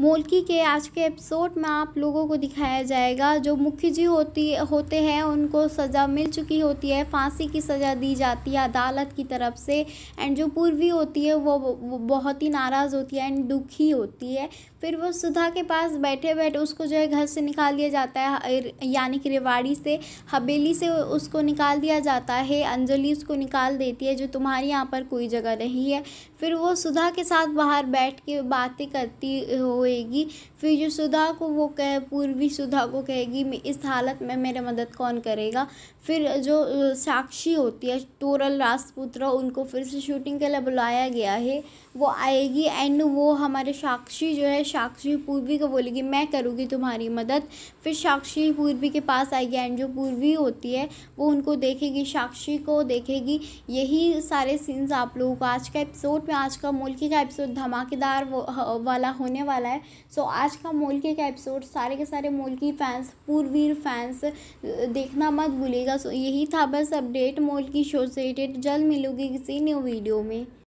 मोलकी के आज के एपिसोड में आप लोगों को दिखाया जाएगा जो मुख्य जी होती होते हैं उनको सज़ा मिल चुकी होती है फांसी की सज़ा दी जाती है अदालत की तरफ से एंड जो पूर्वी होती है वो, वो बहुत ही नाराज़ होती है एंड दुखी होती है फिर वो सुधा के पास बैठे बैठे उसको जो है घर से निकाल दिया जाता है यानी कि रेवाड़ी से हवेली से उसको निकाल दिया जाता है अंजलि उसको निकाल देती है जो तुम्हारे यहाँ पर कोई जगह नहीं है फिर वो सुधा के साथ बाहर बैठ के बातें करती हो रोएगी फिर जो सुधा को वो कहे पूर्वी सुधा को कहेगी इस हालत में मेरे मदद कौन करेगा फिर जो साक्षी होती है टोरल राजपुत्र उनको फिर से शूटिंग के लिए बुलाया गया है वो आएगी एंड वो हमारे साक्षी जो है साक्षी पूर्वी को बोलेगी मैं करूँगी तुम्हारी मदद फिर साक्षी पूर्वी के पास आएगी एंड जो पूर्वी होती है वो उनको देखेगी साक्षी को देखेगी यही सारे सीन्स आप लोगों को आज का एपिसोड में आज का मुल्की का एपिसोड धमाकेदार वाला होने वाला है है सो so, आज का मोलकी का एपिसोड सारे के सारे मोल की फैंस पूर्वीर फैंस देखना मत भूलेगा सो so, यही था बस अपडेट मोल की शो से रिलेटेड जल्द मिलूंगी किसी न्यू वीडियो में